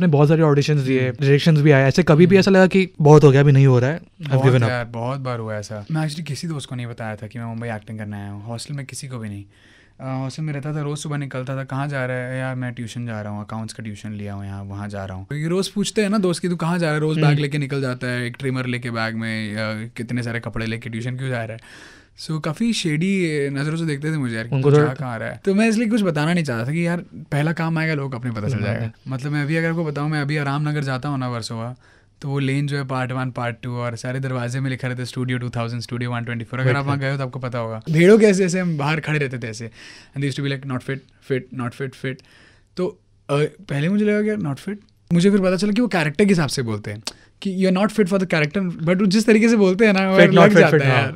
ने बहुत सारे ऑडिशन दिए रिजेक्शन हम्म। भी आया ऐसे कभी भी हम्म। ऐसा लगा कि बहुत हो गया अभी नहीं हो रहा है बहुत, यार, बहुत बार हुआ ऐसा मैं एक्चुअली किसी दोस्त को नहीं बताया था कि मैं मुंबई एक्टिंग करने आया हूँ हॉस्टल में किसी को भी नहीं हॉस्टल में रहता था रोज़ सुबह निकलता था कहाँ जा रहा है यार मैं ट्यूशन जा रहा हूँ अकाउंट्स का ट्यूशन लिया हूँ यहाँ वहाँ जा रहा हूँ क्योंकि तो रोज़ पूछते हैं ना दोस्त की तू कहाँ जा रहा है रोज़ बैग हम्म। लेके निकल जाता है एक ट्रिमर लेके बैग में कितने सारे कपड़े लेके ट्यूशन क्यों जा रहा है सो so, काफ़ी शेडी नज़रों से देखते थे मुझे यार उनको क्या तो कहाँ रहा है तो मैं इसलिए कुछ बताना नहीं चाहता था कि यार पहला काम आएगा लोग अपने पता चल हम्म। जाएगा मतलब मैं अभी अगर आपको बताऊँ मैं अभी आराम नगर जाता हूँ ना वर्सोवा तो वो लेन जो है पार्ट वन पार्ट टू और सारे दरवाजे में लिखा रहता है studio two thousand studio one twenty four अगर आप वहाँ गए हो तो आपको पता होगा भेड़ों के ऐसे ऐसे हम बाहर खड़े रहते थे ऐसे and to be like not fit fit not fit fit तो पहले मुझे लगा क्या नॉट फिट मुझे फिर पता चला कि वो कैरेक्टर के हिसाब से बोलते हैं कि you are not fit for the character but जिस तरीके से बोलते हैं ना fit, लग जाता है हाँ। यार